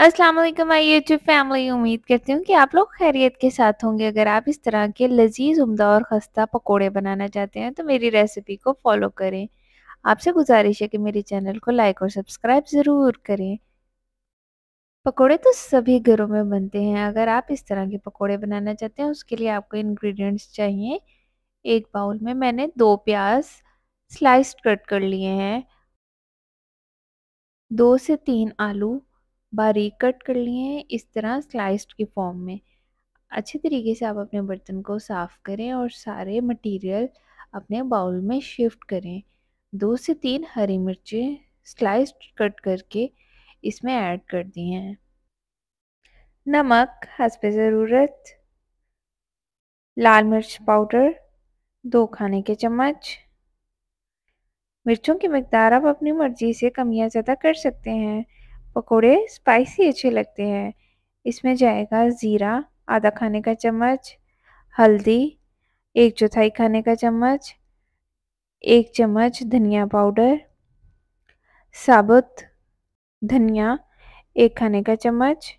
अस्सलाम वालेकुम my YouTube family उम्मीद करती हूँ कि आप लोग खैरियत के साथ होंगे अगर आप इस तरह के लजीज उमदा और खस्ता पकोड़े बनाना चाहते हैं तो मेरी रेसिपी को फॉलो करें आपसे गुजारिश है कि मेरे चैनल को लाइक और सब्सक्राइब ज़रूर करें पकोड़े तो सभी घरों में बनते हैं अगर आप इस तरह के पकोड़े बनाना चाहते हैं उसके लिए आपको इन्ग्रीडियंट्स चाहिए एक बाउल में मैंने दो प्याज स्लाइस कट कर लिए हैं दो से तीन आलू बारीक कट कर लिए हैं इस तरह स्लाइस्ड की फॉर्म में अच्छे तरीके से आप अपने बर्तन को साफ़ करें और सारे मटेरियल अपने बाउल में शिफ्ट करें दो से तीन हरी मिर्चें स्लाइस्ड कट करके इसमें ऐड कर दी हैं नमक हंसप ज़रूरत लाल मिर्च पाउडर दो खाने के चम्मच मिर्चों की मकदार आप अपनी मर्ज़ी से कम या ज़्यादा कर सकते हैं पकोड़े स्पाइसी अच्छे लगते हैं इसमें जाएगा ज़ीरा आधा खाने का चम्मच हल्दी एक चौथाई खाने का चम्मच एक चम्मच धनिया पाउडर साबुत धनिया एक खाने का चम्मच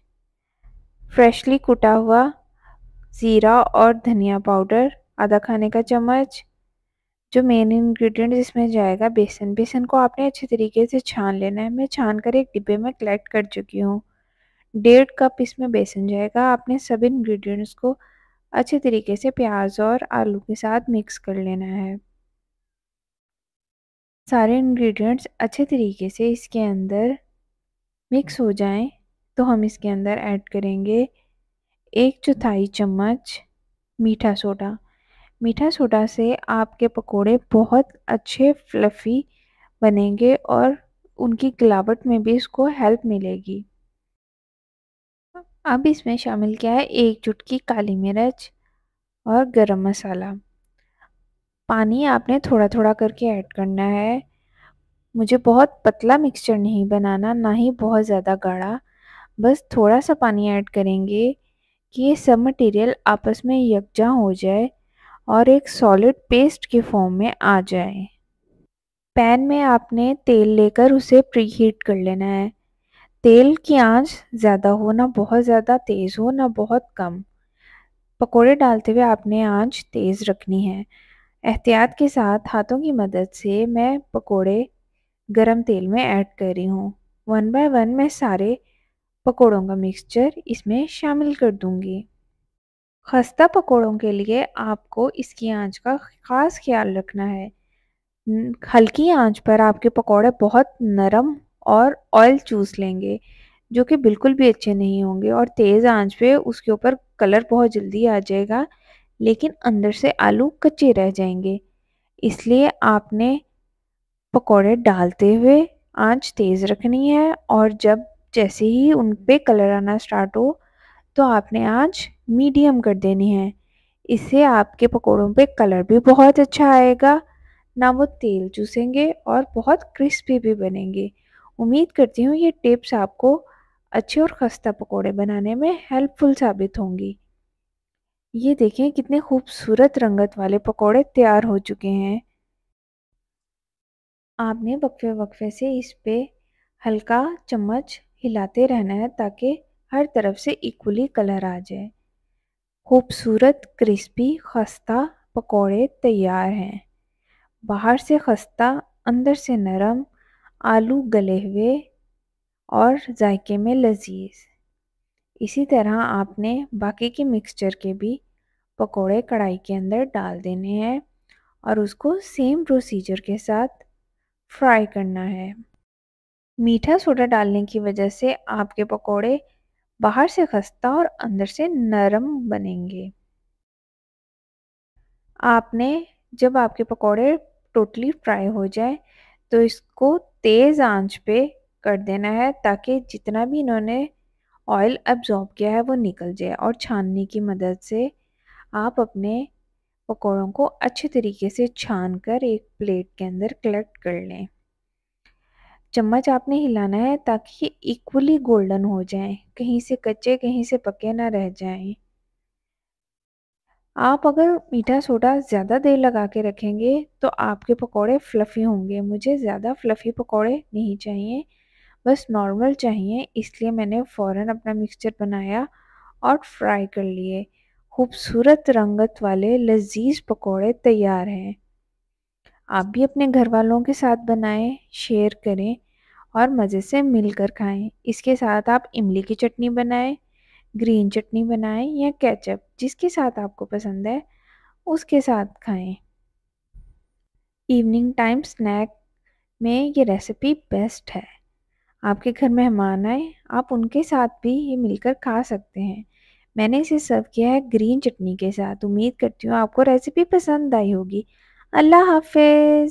फ्रेशली कुटा हुआ ज़ीरा और धनिया पाउडर आधा खाने का चम्मच जो मेन इंग्रेडिएंट इसमें जाएगा बेसन बेसन को आपने अच्छे तरीके से छान लेना है मैं छान कर एक डिब्बे में कलेक्ट कर चुकी हूँ डेढ़ कप इसमें बेसन जाएगा आपने सब इंग्रेडिएंट्स को अच्छे तरीके से प्याज और आलू के साथ मिक्स कर लेना है सारे इंग्रेडिएंट्स अच्छे तरीके से इसके अंदर मिक्स हो जाएं तो हम इसके अंदर ऐड करेंगे एक चौथाई चम्मच मीठा सोडा मीठा सोडा से आपके पकोड़े बहुत अच्छे फ्लफ़ी बनेंगे और उनकी गिलावट में भी इसको हेल्प मिलेगी अब इसमें शामिल किया है एक चुटकी काली मिर्च और गरम मसाला पानी आपने थोड़ा थोड़ा करके ऐड करना है मुझे बहुत पतला मिक्सचर नहीं बनाना ना ही बहुत ज़्यादा गाढ़ा बस थोड़ा सा पानी ऐड करेंगे कि ये सब मटेरियल आपस में यकजा हो जाए और एक सॉलिड पेस्ट के फॉर्म में आ जाए पैन में आपने तेल लेकर उसे प्री हीट कर लेना है तेल की आंच ज़्यादा हो ना बहुत ज़्यादा तेज़ हो ना बहुत कम पकोड़े डालते हुए आपने आंच तेज़ रखनी है एहतियात के साथ हाथों की मदद से मैं पकोड़े गरम तेल में ऐड कर रही हूँ वन बाय वन मैं सारे पकोड़ों का मिक्सचर इसमें शामिल कर दूँगी खस्ता पकौड़ों के लिए आपको इसकी आंच का ख़ास ख्याल रखना है हल्की आंच पर आपके पकौड़े बहुत नरम और ऑयल चूस लेंगे जो कि बिल्कुल भी अच्छे नहीं होंगे और तेज़ आंच पे उसके ऊपर कलर बहुत जल्दी आ जाएगा लेकिन अंदर से आलू कच्चे रह जाएंगे इसलिए आपने पकौड़े डालते हुए आंच तेज़ रखनी है और जब जैसे ही उन पर कलर आना स्टार्ट हो तो आपने आंच मीडियम कर देनी है इससे आपके पकौड़ों पे कलर भी बहुत अच्छा आएगा ना वो तेल चूसेंगे और बहुत क्रिस्पी भी बनेंगे उम्मीद करती हूँ ये टिप्स आपको अच्छे और खस्ता पकोड़े बनाने में हेल्पफुल साबित होंगी ये देखें कितने खूबसूरत रंगत वाले पकोड़े तैयार हो चुके हैं आपने वक्फे वक्फे से इस पर हल्का चम्मच हिलाते रहना है ताकि हर तरफ से इक्वली कलर आ जाए खूबसूरत क्रिस्पी खस्ता पकौड़े तैयार हैं बाहर से खस्ता अंदर से नरम आलू गले हुए और जायके में लजीज इसी तरह आपने बाकी के मिक्सचर के भी पकोड़े कढ़ाई के अंदर डाल देने हैं और उसको सेम प्रोसीजर के साथ फ्राई करना है मीठा सोडा डालने की वजह से आपके पकोड़े बाहर से खस्ता और अंदर से नरम बनेंगे आपने जब आपके पकोड़े टोटली फ्राई हो जाए तो इसको तेज़ आंच पे कर देना है ताकि जितना भी इन्होंने ऑयल अब्जॉर्ब किया है वो निकल जाए और छानने की मदद से आप अपने पकौड़ों को अच्छे तरीके से छान कर एक प्लेट के अंदर कलेक्ट कर लें चम्मच आपने हिलाना है ताकि ये इक्वली गोल्डन हो जाए कहीं से कच्चे कहीं से पके ना रह जाएं। आप अगर मीठा सोडा ज़्यादा देर लगा के रखेंगे तो आपके पकोड़े फ्लफ़ी होंगे मुझे ज़्यादा फ्लफ़ी पकोड़े नहीं चाहिए बस नॉर्मल चाहिए इसलिए मैंने फ़ौरन अपना मिक्सचर बनाया और फ्राई कर लिए खूबसूरत रंगत वाले लजीज पकोड़े तैयार हैं आप भी अपने घर वालों के साथ बनाएं शेयर करें और मज़े से मिलकर खाएं इसके साथ आप इमली की चटनी बनाएं ग्रीन चटनी बनाएं या केचप जिसके साथ आपको पसंद है उसके साथ खाएं इवनिंग टाइम स्नैक में ये रेसिपी बेस्ट है आपके घर मेहमान आए आप उनके साथ भी ये मिलकर खा सकते हैं मैंने इसे सर्व किया है ग्रीन चटनी के साथ उम्मीद करती हूँ आपको रेसिपी पसंद आई होगी अल्लाह हाफिज